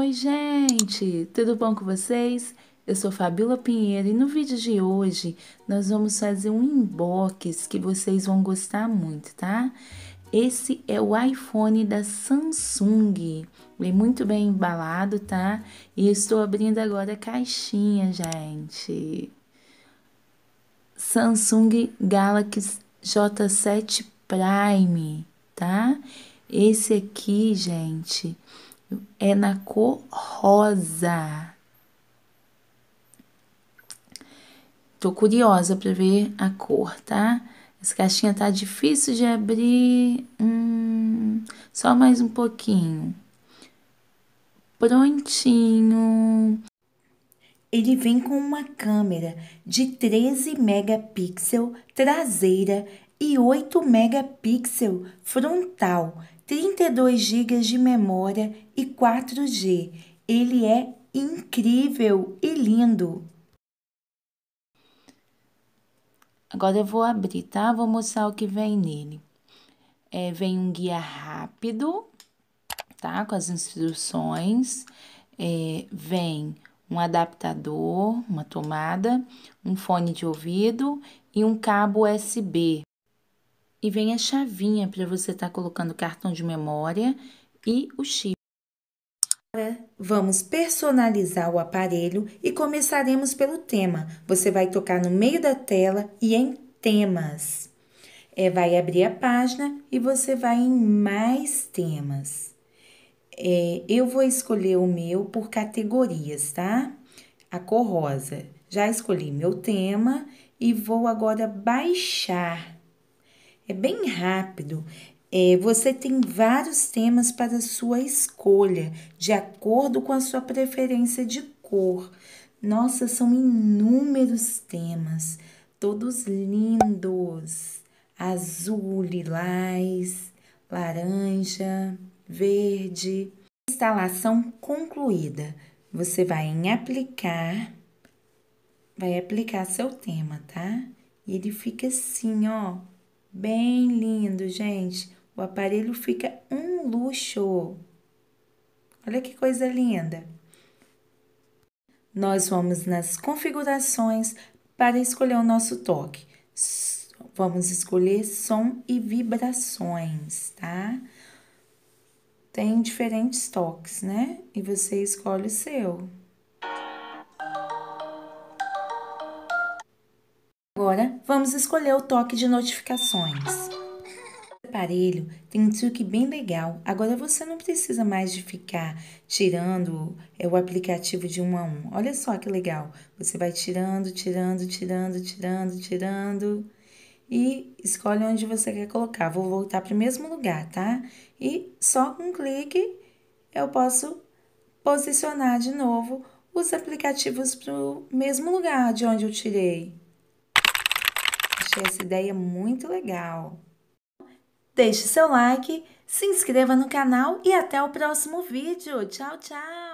Oi, gente! Tudo bom com vocês? Eu sou Fabiola Pinheiro e no vídeo de hoje nós vamos fazer um inbox que vocês vão gostar muito, tá? Esse é o iPhone da Samsung. Ele é muito bem embalado, tá? E estou abrindo agora a caixinha, gente. Samsung Galaxy J7 Prime, tá? Esse aqui, gente, é na cor rosa. Tô curiosa para ver a cor, tá? Essa caixinha tá difícil de abrir. Hum, só mais um pouquinho. Prontinho. Ele vem com uma câmera de 13 megapixel traseira e 8 megapixel frontal, 32 GB de memória e 4G. Ele é incrível e lindo. Agora eu vou abrir, tá? Vou mostrar o que vem nele. É, vem um guia rápido, tá? Com as instruções. É, vem um adaptador, uma tomada, um fone de ouvido e um cabo USB e vem a chavinha para você estar tá colocando o cartão de memória e o chip. Agora vamos personalizar o aparelho e começaremos pelo tema. Você vai tocar no meio da tela e em temas. É, vai abrir a página e você vai em mais temas. É, eu vou escolher o meu por categorias, tá? A cor rosa. Já escolhi meu tema e vou agora baixar é bem rápido. É, você tem vários temas para sua escolha, de acordo com a sua preferência de cor. Nossa, são inúmeros temas, todos lindos: azul, lilás, laranja, verde. Instalação concluída. Você vai em aplicar, vai aplicar seu tema, tá? E ele fica assim, ó, Bem lindo, gente. O aparelho fica um luxo. Olha que coisa linda. Nós vamos nas configurações para escolher o nosso toque. Vamos escolher som e vibrações, tá? Tem diferentes toques, né? E você escolhe o seu. Agora, vamos escolher o toque de notificações. O aparelho tem um truque bem legal. Agora você não precisa mais de ficar tirando o aplicativo de um a um. Olha só que legal. Você vai tirando, tirando, tirando, tirando, tirando e escolhe onde você quer colocar. Vou voltar para o mesmo lugar, tá? E só com um clique eu posso posicionar de novo os aplicativos para o mesmo lugar de onde eu tirei achei essa ideia muito legal. Deixe seu like, se inscreva no canal e até o próximo vídeo. Tchau, tchau!